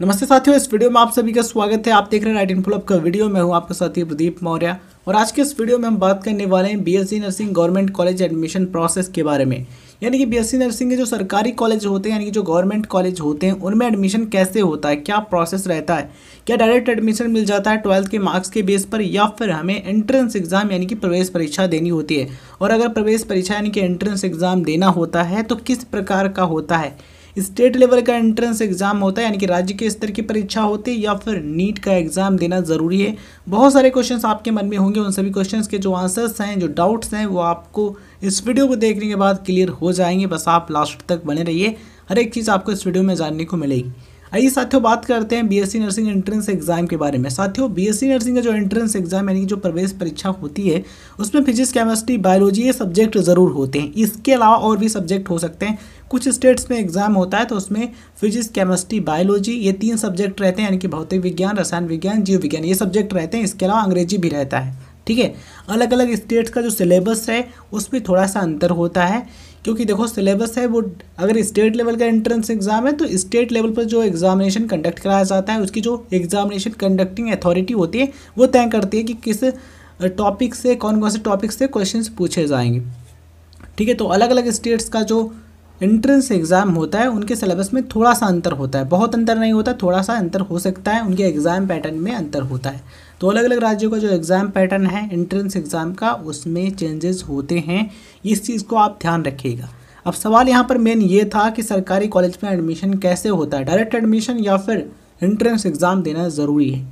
नमस्ते साथियों इस वीडियो में आप सभी का स्वागत है आप देख रहे हैं राइट इनफोलअप का वीडियो मैं हूं आपका साथी प्रदीप मौर्य और आज के इस वीडियो में हम बात करने वाले हैं BSc nursing government college admission process के बारे में यानी कि बीएससी नर्सिंग के जो सरकारी कॉलेज होते हैं यानी कि जो गवर्नमेंट कॉलेज होते हैं उनमें एडमिशन कैसे होता है क्या प्रोसेस रहता है क्या डायरेक्ट एडमिशन मिल जाता है ट्वेल्थ के मार्क्स के बेस पर या फिर हमें एंट्रेंस एग्जाम यानी कि प्रवेश परीक्षा देनी होती है और अगर प्रवेश परीक्षा यानी कि एंट्रेंस एग्जाम देना होता है तो किस प्रकार का होता है स्टेट लेवल का एंट्रेंस एग्जाम होता है यानी कि राज्य के स्तर की परीक्षा होती है या फिर नीट का एग्जाम देना ज़रूरी है बहुत सारे क्वेश्चन आपके मन में होंगे उन सभी क्वेश्चन के जो आंसर्स हैं जो डाउट्स हैं वो आपको इस वीडियो को देखने के बाद क्लियर हो जाएंगे बस आप लास्ट तक बने रहिए हर एक चीज़ आपको इस वीडियो में जानने को मिलेगी आइए साथियों बात करते हैं बीएससी नर्सिंग एंट्रेंस एग्जाम के बारे में साथियों बीएससी नर्सिंग का जो एंट्रेंस एग्जाम यानी कि जो प्रवेश परीक्षा होती है उसमें फिजिक्स केमिस्ट्री बायोलॉजी ये सब्जेक्ट ज़रूर होते हैं इसके अलावा और भी सब्जेक्ट हो सकते हैं कुछ स्टेट्स में एग्जाम होता है तो उसमें फिजिक्स केमिस्ट्री बायोलॉजी ये तीन सब्जेक्ट रहते हैं यानी कि भौतिक विज्ञान रसायन विज्ञान जीव विज्ञान ये सब्जेक्ट रहते हैं इसके अलावा अंग्रेजी भी रहता है ठीक है अलग अलग स्टेट्स का जो सिलेबस है उसमें थोड़ा सा अंतर होता है क्योंकि देखो सिलेबस है वो अगर स्टेट लेवल का एंट्रेंस एग्ज़ाम है तो स्टेट लेवल पर जो एग्जामिनेशन कंडक्ट कराया जाता है उसकी जो एग्जामिनेशन कंडक्टिंग अथॉरिटी होती है वो तय करती है कि किस टॉपिक से कौन कौन से टॉपिक से क्वेश्चन पूछे जाएंगे ठीक है तो अलग अलग स्टेट्स का जो एंट्रेंस एग्ज़ाम होता है उनके सिलेबस में थोड़ा सा अंतर होता है बहुत अंतर नहीं होता थोड़ा सा अंतर हो सकता है उनके एग्ज़ाम पैटर्न में अंतर होता है तो अलग अलग राज्यों का जो एग्ज़ाम पैटर्न है एंट्रेंस एग्ज़ाम का उसमें चेंजेस होते हैं इस चीज़ को आप ध्यान रखिएगा अब सवाल यहाँ पर मेन ये था कि सरकारी कॉलेज में एडमिशन कैसे होता है डायरेक्ट एडमिशन या फिर एंट्रेंस एग्ज़ाम देना ज़रूरी है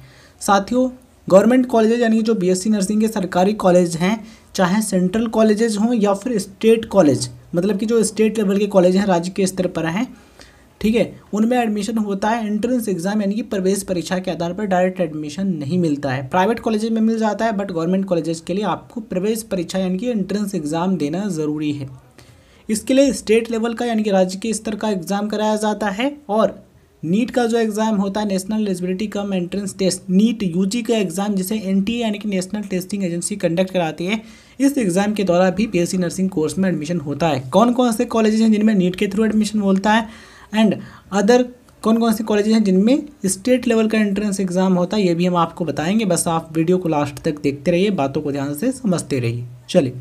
साथियों गवर्नमेंट कॉलेज यानी जो बी नर्सिंग के सरकारी कॉलेज हैं चाहे सेंट्रल कॉलेजेज हों या फिर स्टेट कॉलेज मतलब कि जो स्टेट लेवल के कॉलेज हैं राज्य के स्तर पर हैं ठीक है उनमें एडमिशन होता है एंट्रेंस एग्जाम यानी कि प्रवेश परीक्षा के आधार पर डायरेक्ट एडमिशन नहीं मिलता है प्राइवेट कॉलेज में मिल जाता है बट गवर्नमेंट कॉलेजेस के लिए आपको प्रवेश परीक्षा यानी कि एंट्रेंस एग्जाम देना ज़रूरी है इसके लिए स्टेट लेवल का यानी कि राज्य के स्तर का एग्ज़ाम कराया जाता है और नीट का जो एग्ज़ाम होता है national eligibility cum entrance test NEET UG का एग्ज़ाम जिसे एनटीए यानी कि नेशनल टेस्टिंग एजेंसी कंडक्ट कराती है इस एग्ज़ाम के द्वारा भी बीएससी नर्सिंग कोर्स में एडमिशन होता है कौन कौन से कॉलेजेस हैं जिनमें नीट के थ्रू एडमिशन होता है एंड अदर कौन कौन से कॉलेजेस हैं जिनमें स्टेट लेवल का एंट्रेंस एग्ज़ाम होता है ये भी हम आपको बताएंगे बस आप वीडियो को लास्ट तक देखते रहिए बातों को ध्यान से समझते रहिए चलिए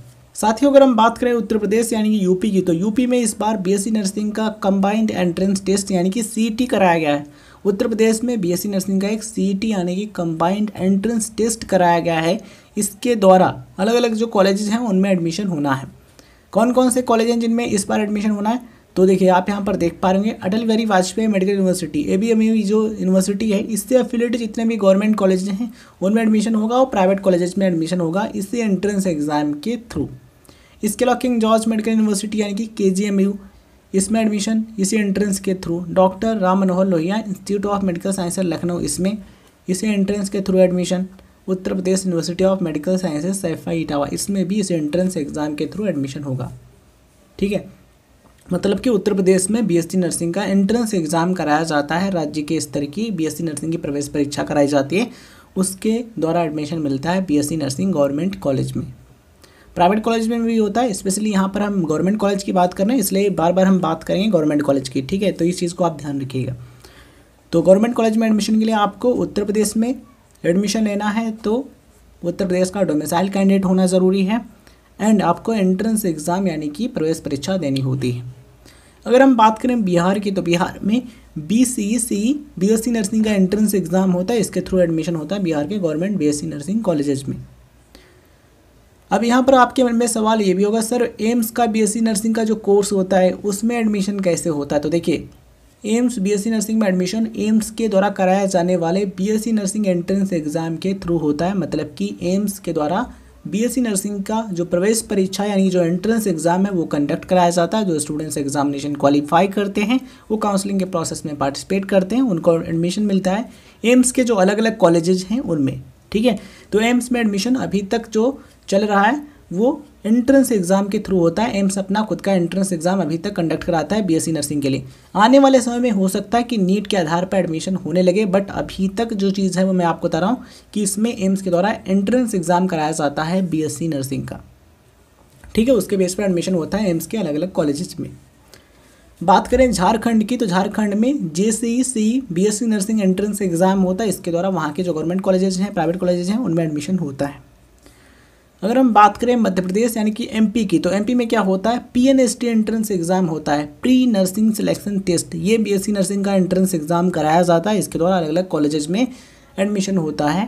साथियों अगर हम बात करें उत्तर प्रदेश यानी कि यूपी की तो यूपी में इस बार बीएससी नर्सिंग का कंबाइंड एंट्रेंस टेस्ट यानी कि सीईटी कराया गया है उत्तर प्रदेश में बीएससी नर्सिंग का एक सीईटी यानी कि कंबाइंड एंट्रेंस टेस्ट कराया गया है इसके द्वारा अलग अलग जो कॉलेजेस हैं उनमें एडमिशन होना है कौन कौन से कॉलेज हैं जिनमें इस बार एडमिशन होना है तो देखिए आप यहाँ पर देख पा रहे होंगे Atal Bihari Vajpayee medical university A B M U जो यूनिवर्सिटी है इससे अफिलेटेड जितने भी गवर्नमेंट कॉलेज हैं उनमें एडमिशन होगा और प्राइवेट कॉलेज में एडमिशन होगा इससे एंट्रेंस एग्जाम के थ्रू इसके अलावा किंग जॉर्ज मेडिकल यूनिवर्सिटी यानी कि के जी एम यू इसमें एडमिशन इसी एंट्रेंस के through doctor Ram Manohar Lohia institute of medical sciences Lucknow इसमें इसी एंट्रेंस के through admission Uttar Pradesh university of medical sciences Saifai Etawah इसमें भी इसी एंट्रेंस एग्ज़ाम के थ्रू एडमिशन होगा ठीक है मतलब कि उत्तर प्रदेश में बीएससी नर्सिंग का एंट्रेंस एग्ज़ाम कराया जाता है राज्य के स्तर की बीएससी नर्सिंग की प्रवेश परीक्षा कराई जाती है उसके द्वारा एडमिशन मिलता है बीएससी नर्सिंग गवर्नमेंट कॉलेज में प्राइवेट कॉलेज में भी होता है स्पेशली यहाँ पर हम गवर्नमेंट कॉलेज की बात कर रहे हैं इसलिए बार बार हम बात करेंगे गवर्नमेंट कॉलेज की ठीक है तो इस चीज़ को आप ध्यान रखिएगा तो गवर्नमेंट कॉलेज में एडमिशन के लिए आपको उत्तर प्रदेश में एडमिशन लेना है तो उत्तर प्रदेश का डोमिसाइल कैंडिडेट होना ज़रूरी है एंड आपको एंट्रेंस एग्ज़ाम यानी कि प्रवेश परीक्षा देनी होती है अगर हम बात करें बिहार की तो बिहार में B C C B S C nursing का एंट्रेंस एग्ज़ाम होता है इसके थ्रू एडमिशन होता है बिहार के government B S C nursing colleges में अब यहाँ पर आपके मन में सवाल ये भी होगा सर एम्स का बीएससी नर्सिंग का जो कोर्स होता है उसमें एडमिशन कैसे होता है तो देखिए एम्स बीएससी नर्सिंग में एडमिशन एम्स के द्वारा कराया जाने वाले सी नर्सिंग एंट्रेंस एग्ज़ाम के थ्रू होता है मतलब कि एम्स के द्वारा बीएससी नर्सिंग e का जो प्रवेश परीक्षा यानी जो एंट्रेंस एग्ज़ाम है वो कंडक्ट कराया जाता है जो स्टूडेंट्स एग्जामिनेशन क्वालिफाई करते हैं वो काउंसलिंग के प्रोसेस में पार्टिसिपेट करते हैं उनको एडमिशन मिलता है एम्स के जो अलग अलग कॉलेजेज हैं उनमें ठीक है तो एम्स में एडमिशन अभी तक जो चल रहा है वो एंट्रेंस एग्जाम के थ्रू होता है एम्स अपना खुद का एंट्रेंस एग्जाम अभी तक कंडक्ट कराता है बीएससी नर्सिंग के लिए आने वाले समय में हो सकता है कि नीट के आधार पर एडमिशन होने लगे बट अभी तक जो चीज़ है वो मैं आपको बता रहा हूँ कि इसमें एम्स के द्वारा एंट्रेंस एग्जाम कराया जाता है बी नर्सिंग का ठीक है उसके बेस पर एडमिशन होता है एम्स के अलग अलग कॉलेजेस में बात करें झारखंड की तो झारखंड में J C C B S C nursing entrance exam होता है इसके द्वारा वहाँ के जो गवर्नमेंट कॉलेजेस हैं प्राइवेट कॉलेजेस हैं उनमें एडमिशन होता है अगर हम बात करें मध्य प्रदेश यानी कि एमपी की तो एमपी में क्या होता है पीएनएसटी एंट्रेंस एग्ज़ाम होता है प्री नर्सिंग सिलेक्शन टेस्ट ये बीएससी नर्सिंग का एंट्रेंस एग्ज़ाम कराया जाता है इसके द्वारा अलग अलग कॉलेजेस में एडमिशन होता है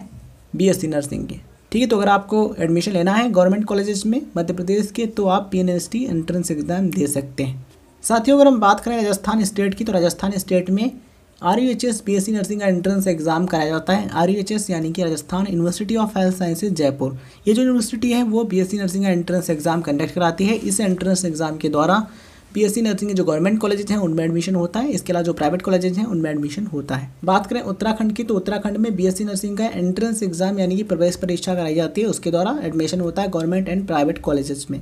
बीएससी नर्सिंग के ठीक है तो अगर आपको एडमिशन लेना है गवर्नमेंट कॉलेजेस में मध्य प्रदेश के तो आप पी एंट्रेंस एग्ज़ाम दे सकते हैं साथियों अगर हम बात करें राजस्थान स्टेट की तो राजस्थान स्टेट में R U H S B S C nursing का एंट्रेंस एग्जाम कराया जाता है आर यू एच एस यानी कि Rajasthan university of health sciences Jaipur ये जो यूनिवर्सिटी है वो बी एस सी नर्सिंग का एंट्रेंस एग्जाम कंडक्ट कराती है इस एंट्रेंस एग्जाम के द्वारा बी एस सी नर्सिंग के जो गवर्नमेंट कॉलेजेज हैं उनमें एडमिशन होता है इसके अलावा जो प्राइवेट कॉलेजेज हैं उनमें एडमिशन होता है बात करें उत्तराखंड की तो उत्तराखंड में बी एस सी नर्सिंग का एंट्रेंस एग्जाम यानी कि प्रवेश परीक्षा कराई जाती है उसके द्वारा एडमिशन होता है गवर्नमेंट एंड प्राइवेट कॉलेजेस में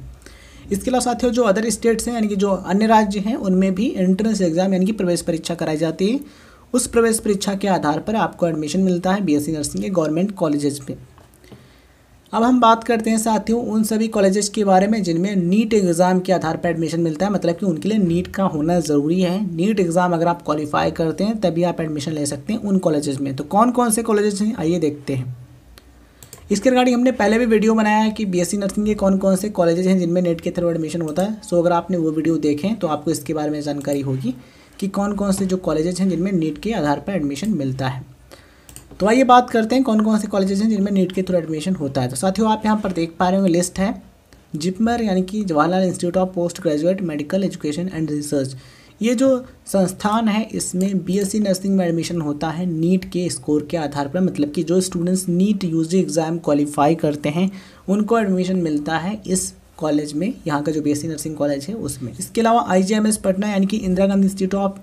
इसके अलावा साथियों जो अदर स्टेट्स हैं यानी कि जो अन्य राज्य हैं उनमें भी एंट्रेंस एग्जाम यानी कि प्रवेश परीक्षा कराई जाती है उस प्रवेश परीक्षा के आधार पर आपको एडमिशन मिलता है बीएससी नर्सिंग के गवर्नमेंट कॉलेजेस में अब हम बात करते हैं साथियों उन सभी कॉलेजेस के बारे में जिनमें नीट एग्ज़ाम के आधार पर एडमिशन मिलता है मतलब कि उनके लिए नीट का होना ज़रूरी है नीट एग्ज़ाम अगर आप क्वालिफाई करते हैं तभी आप एडमिशन ले सकते हैं उन कॉलेजेस में तो कौन कौन से कॉलेजेस हैं आइए देखते हैं इसके रिगार्डिंग हमने पहले भी वीडियो बनाया है कि बी नर्सिंग के कौन कौन से कॉलेजेस हैं जिनमें नेट के थ्रू एडमिशन होता है सो अगर आपने वो वीडियो देखें तो आपको इसके बारे में जानकारी होगी कि कौन कौन से जो कॉलेजेस हैं जिनमें नीट के आधार पर एडमिशन मिलता है तो आइए बात करते हैं कौन कौन से कॉलेजेस हैं जिनमें नीट के थ्रू एडमिशन होता है तो साथियों आप यहाँ पर देख पा रहे हो लिस्ट है जिपमर यानी कि Jawaharlal institute of post graduate medical education and research ये जो संस्थान है इसमें बीएससी नर्सिंग में एडमिशन होता है नीट के स्कोर के आधार पर मतलब कि जो students NEET UG exam qualify करते हैं उनको एडमिशन मिलता है इस कॉलेज में यहाँ का जो बी नर्सिंग कॉलेज है उसमें इसके अलावा आई पटना यानी कि Indira Gandhi institute of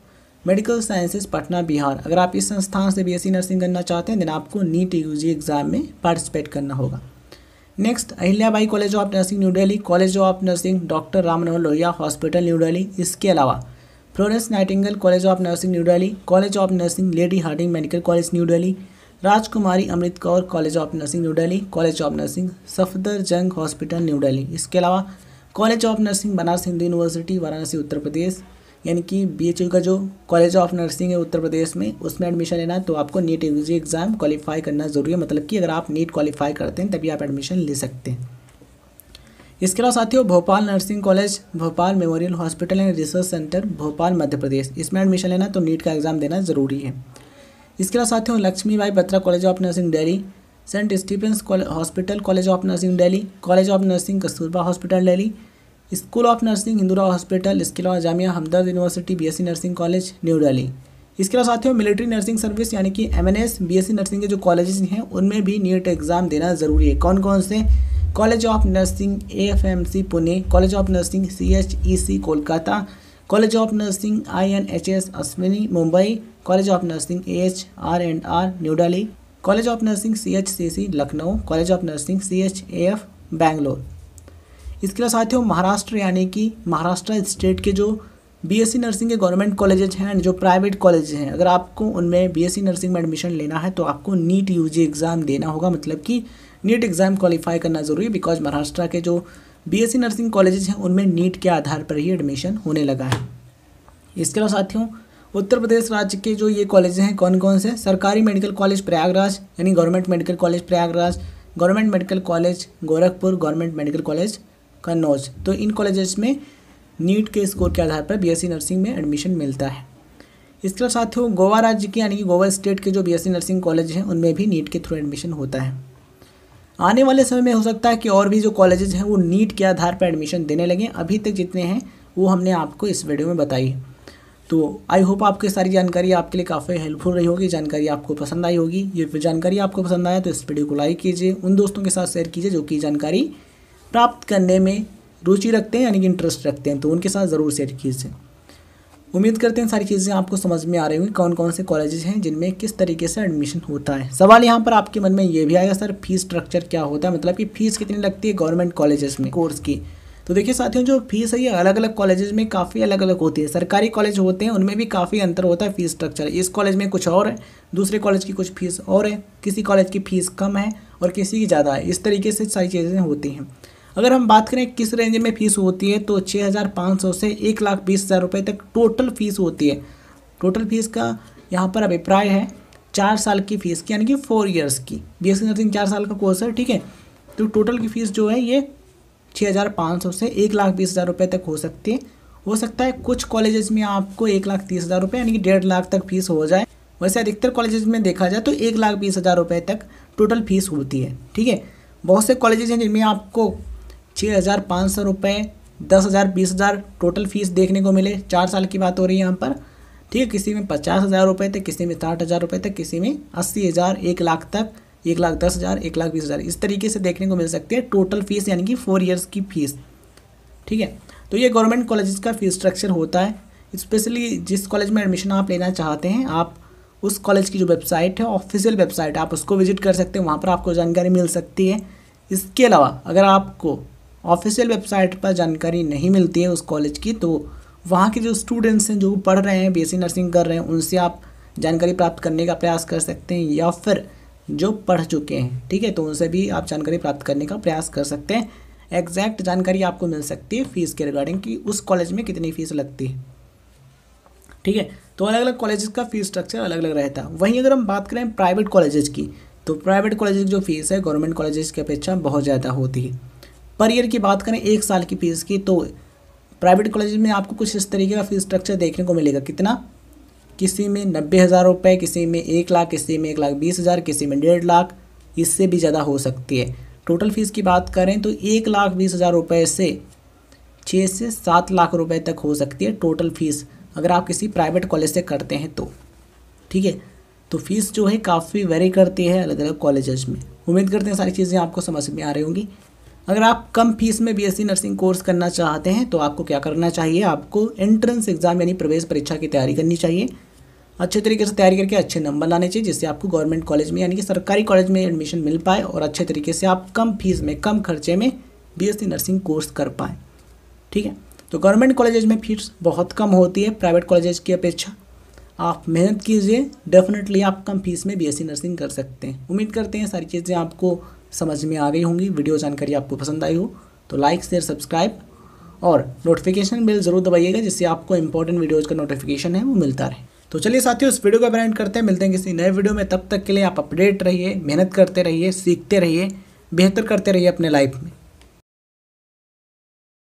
medical sciences Patna Bihar अगर आप इस संस्थान से बी नर्सिंग करना चाहते हैं देन आपको नीट यू एग्ज़ाम में पार्टिसिपेट करना होगा next Ahilyabai college of nursing new Delhi college of nursing doctor Ram Manohar Lohia hospital new Delhi इसके अलावा Florence Nightingale college of nursing new Delhi college of nursing lady Hardinge medical college new Delhi Rajkumari Amrit Kaur college of nursing new Delhi college of nursing Safdarjung hospital new Delhi इसके अलावा college of nursing Banaras Hindu university Varanasi उत्तर प्रदेश यानी कि B का जो college of nursing है उत्तर प्रदेश में उसमें admission लेना है तो आपको नीट यूजी एग्ज़ाम क्वालिफाई करना ज़रूरी है मतलब कि अगर आप नीट क्वालिफाई करते हैं तभी आप एडमिशन ले सकते हैं इसके अलावा साथियों Bhopal nursing college Bhopal memorial hospital and research centre Bhopal Madhya Pradesh इसमें एडमिशन लेना तो नीट का एग्ज़ाम देना ज़रूरी है इसके अलावा साथियों Lakshmi Bai Batra college of nursing Delhi saint Stephen's hospital college of nursing Delhi college of nursing Kasturba hospital Delhi school of nursing Indira hospital इसके अलावा Jamia Hamdard university BSc nursing college new Delhi इसके अलावा साथियों मिलिट्री नर्सिंग सर्विस यानी कि एमएनएस बीएससी नर्सिंग के जो कॉलेजेस हैं उनमें भी नीट एग्ज़ाम देना ज़रूरी है कौन कौन से college of nursing AFMC Pune college of nursing CHEC Kolkata college of nursing I N H S Asvini Mumbai college of nursing A H R and R new Delhi college of nursing C H C C Lucknow college of nursing C H A F Bangalore इसके अलावा साथियों महाराष्ट्र यानी कि Maharashtra state के जो B S C nursing के government colleges हैं and जो प्राइवेट कॉलेज हैं अगर आपको उनमें बी एस सी नर्सिंग में एडमिशन लेना है तो आपको नीट यू जी एग्ज़ाम देना होगा मतलब कि नीट एग्ज़ाम क्वालिफाई करना ज़रूरी बिकॉज महाराष्ट्र के जो बीएससी नर्सिंग कॉलेजेस हैं उनमें नीट के आधार पर ही एडमिशन होने लगा है इसके अलावा साथियों उत्तर प्रदेश राज्य के जो ये कॉलेज हैं कौन कौन से सरकारी मेडिकल कॉलेज प्रयागराज यानी government medical college Prayagraj government medical college Gorakhpur government medical college Kannauj तो इन कॉलेजेस में नीट के स्कोर के आधार पर बीएससी नर्सिंग में एडमिशन मिलता है इसके अलावा साथियों गोवा राज्य के यानी कि गोवा स्टेट के जो बीएससी नर्सिंग कॉलेज हैं उनमें भी नीट के थ्रू एडमिशन होता है आने वाले समय में हो सकता है कि और भी जो कॉलेजेस हैं वो नीट के आधार पर एडमिशन देने लगें अभी तक जितने हैं वो हमने आपको इस वीडियो में बताई तो आई होप आपकी सारी जानकारी आपके लिए काफ़ी हेल्पफुल रही होगी जानकारी आपको पसंद आई होगी ये जानकारी आपको पसंद आया तो इस वीडियो को लाइक कीजिए उन दोस्तों के साथ शेयर कीजिए जो कि जानकारी प्राप्त करने में रुचि रखते हैं यानी कि इंटरेस्ट रखते हैं तो उनके साथ ज़रूर शेयर कीजिए उम्मीद करते हैं सारी चीज़ें आपको समझ में आ रही होंगी कौन कौन से कॉलेजेस हैं जिनमें किस तरीके से एडमिशन होता है सवाल यहाँ पर आपके मन में ये भी आएगा सर फीस स्ट्रक्चर क्या होता है मतलब कि फ़ीस कितनी लगती है गवर्नमेंट कॉलेजेस में कोर्स की तो देखिए साथियों जो फीस है ये अलग अलग कॉलेजेस में काफ़ी अलग अलग होती है सरकारी कॉलेज होते हैं उनमें भी काफ़ी अंतर होता है फ़ीस स्ट्रक्चर इस कॉलेज में कुछ और है दूसरे कॉलेज की कुछ फ़ीस और है किसी कॉलेज की फ़ीस कम है और किसी की ज़्यादा है इस तरीके से सारी चीज़ें होती हैं अगर हम बात करें किस रेंज में फ़ीस होती है तो छः हज़ार पाँच सौ से एक लाख बीस हज़ार रुपये तक टोटल फ़ीस होती है टोटल फ़ीस का यहाँ पर अभिप्राय है चार साल की फ़ीस की यानी कि फोर ईयर्स की बी एस नर्सिंग चार साल का कोर्स है ठीक है तो टोटल की फ़ीस जो है ये छः हज़ार पाँच सौ से एक लाख बीस हज़ार रुपये तक हो सकती है हो सकता है कुछ कॉलेजेस में आपको एक लाख तीस हज़ार रुपये यानी कि डेढ़ लाख तक फ़ीस हो जाए वैसे अधिकतर कॉलेजेस में देखा जाए तो एक लाख बीस हज़ार रुपये तक टोटल फ़ीस होती है ठीक है बहुत से कॉलेजेस हैं जिनमें आपको छः हज़ार पाँच सौ रुपये दस हज़ार बीस हज़ार टोटल फीस देखने को मिले चार साल की बात हो रही है यहाँ पर ठीक है किसी में पचास हज़ार रुपये तक किसी में साठ हज़ार रुपये तक किसी में अस्सी हज़ार एक लाख तक एक लाख दस हज़ार एक लाख बीस हज़ार इस तरीके से देखने को मिल सकती है टोटल फीस यानी कि फोर ईयर्स की फ़ीस ठीक है तो ये गवर्नमेंट कॉलेज का फीस स्ट्रक्चर होता है स्पेशली जिस कॉलेज में एडमिशन आप लेना चाहते हैं आप उस कॉलेज की जो वेबसाइट है ऑफिशियल वेबसाइट आप उसको विजिट कर सकते हैं वहाँ पर आपको जानकारी मिल सकती है इसके अलावा अगर आपको ऑफिशियल वेबसाइट पर जानकारी नहीं मिलती है उस कॉलेज की तो वहाँ के जो स्टूडेंट्स हैं जो पढ़ रहे हैं बी नर्सिंग कर रहे हैं उनसे आप जानकारी प्राप्त करने का प्रयास कर सकते हैं या फिर जो पढ़ चुके हैं ठीक है तो उनसे भी आप जानकारी प्राप्त करने का प्रयास कर सकते हैं एग्जैक्ट जानकारी आपको मिल सकती है फ़ीस के रिगार्डिंग कि उस कॉलेज में कितनी फ़ीस लगती है ठीक है तो अलग अलग कॉलेज का फ़ीस स्ट्रक्चर अलग अलग रहता है वहीं अगर हम बात करें प्राइवेट कॉलेजेस की तो प्राइवेट कॉलेज की जो फ़ीस है गवर्नमेंट कॉलेज की अपेक्षा बहुत ज़्यादा होती है पर ईयर की बात करें एक साल की फीस की तो प्राइवेट कॉलेज में आपको कुछ इस तरीके का फीस स्ट्रक्चर देखने को मिलेगा कितना किसी में नब्बे हज़ार रुपये किसी में एक लाख किसी में एक लाख बीस हज़ार किसी में डेढ़ लाख इससे भी ज़्यादा हो सकती है टोटल फीस की बात करें तो एक लाख बीस हज़ार रुपये से छः से सात लाख रुपए तक हो सकती है टोटल फीस अगर आप किसी प्राइवेट कॉलेज से करते हैं तो ठीक है तो फीस जो है काफ़ी वेरी करती है अलग अलग कॉलेज में उम्मीद करते हैं सारी चीज़ें आपको समझ में आ रही होंगी अगर आप कम फीस में बीएससी नर्सिंग कोर्स करना चाहते हैं तो आपको क्या करना चाहिए आपको एंट्रेंस एग्ज़ाम यानी प्रवेश परीक्षा की तैयारी करनी चाहिए अच्छे तरीके से तैयारी करके अच्छे नंबर लाने चाहिए जिससे आपको गवर्नमेंट कॉलेज में यानी कि सरकारी कॉलेज में एडमिशन मिल पाए और अच्छे तरीके से आप कम फीस में कम खर्चे में बीएससी नर्सिंग कोर्स कर पाएँ ठीक है तो गवर्नमेंट कॉलेजेज में फीस बहुत कम होती है प्राइवेट कॉलेजेज की अपेक्षा आप मेहनत कीजिए डेफिनेटली आप कम फीस में बी नर्सिंग कर सकते हैं उम्मीद करते हैं सारी चीज़ें आपको समझ में आ गई होंगी वीडियो जानकारी आपको पसंद आई हो तो लाइक शेयर सब्सक्राइब और नोटिफिकेशन बिल ज़रूर दबाइएगा जिससे आपको इंपॉर्टेंट वीडियोज़ का नोटिफिकेशन है वो मिलता रहे तो चलिए साथियों इस वीडियो का ब्रांड करते हैं मिलते हैं किसी नए वीडियो में तब तक के लिए आप अपडेट रहिए मेहनत करते रहिए सीखते रहिए बेहतर करते रहिए अपने लाइफ में